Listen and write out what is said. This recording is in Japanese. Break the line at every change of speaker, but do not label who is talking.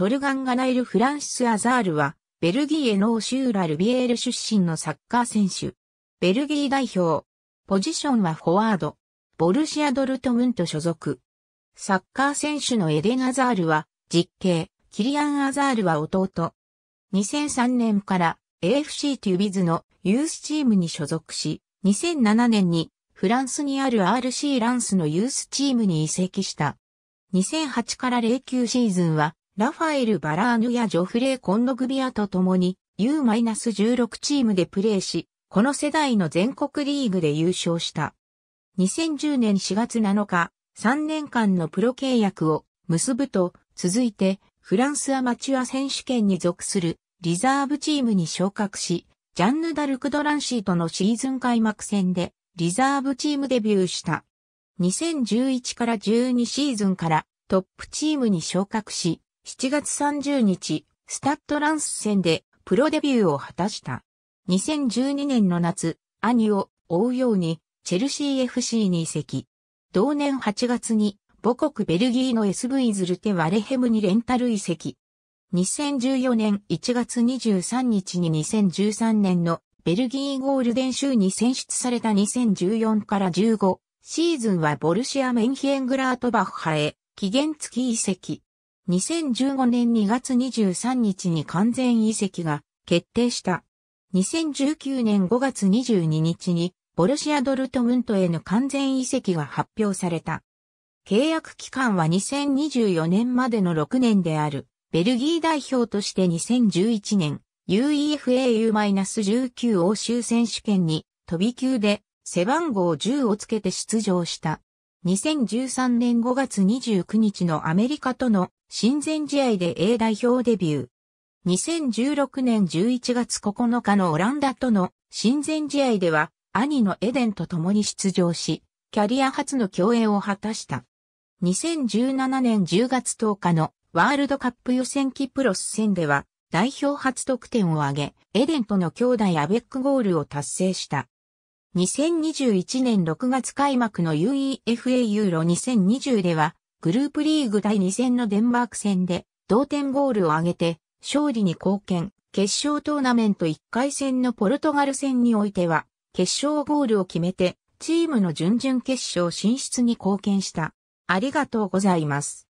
トルガン・ガナイル・フランシス・アザールは、ベルギーへのオシューラ・ルビエール出身のサッカー選手。ベルギー代表。ポジションはフォワード。ボルシア・ドルトムント所属。サッカー選手のエデン・アザールは、実刑。キリアン・アザールは弟。2003年から AFC テュビズのユースチームに所属し、2007年にフランスにある RC ランスのユースチームに移籍した。2008から09シーズンはラファエル・バラーヌやジョフレー・コンノグビアと共に U-16 チームでプレーし、この世代の全国リーグで優勝した。2010年4月7日、3年間のプロ契約を結ぶと、続いてフランスアマチュア選手権に属するリザーブチームに昇格し、ジャンヌ・ダルク・ドランシーとのシーズン開幕戦でリザーブチームデビューした。2011から12シーズンからトップチームに昇格し、7月30日、スタッドランス戦でプロデビューを果たした。2012年の夏、兄を追うようにチェルシー FC に移籍。同年8月に母国ベルギーの SV ズルテ・ワレヘムにレンタル移籍。2014年1月23日に2013年のベルギーゴールデン州に選出された2014から15シーズンはボルシア・メンヒエングラートバッハへ期限付き移籍。2015年2月23日に完全移籍が決定した。2019年5月22日にボルシア・ドルトムントへの完全移籍が発表された。契約期間は2024年までの6年である。ベルギー代表として2011年 UEFAU-19 欧州選手権に飛び級で背番号10をつけて出場した。2013年5月29日のアメリカとの親善試合で A 代表デビュー。2016年11月9日のオランダとの親善試合では兄のエデンと共に出場し、キャリア初の競泳を果たした。2017年10月10日のワールドカップ予選キプロス戦では代表初得点を挙げ、エデンとの兄弟アベックゴールを達成した。2021年6月開幕の UEFA ユーロ2020ではグループリーグ第2戦のデンマーク戦で同点ゴールを挙げて勝利に貢献、決勝トーナメント1回戦のポルトガル戦においては決勝ゴールを決めてチームの準々決勝進出に貢献した。ありがとうございます。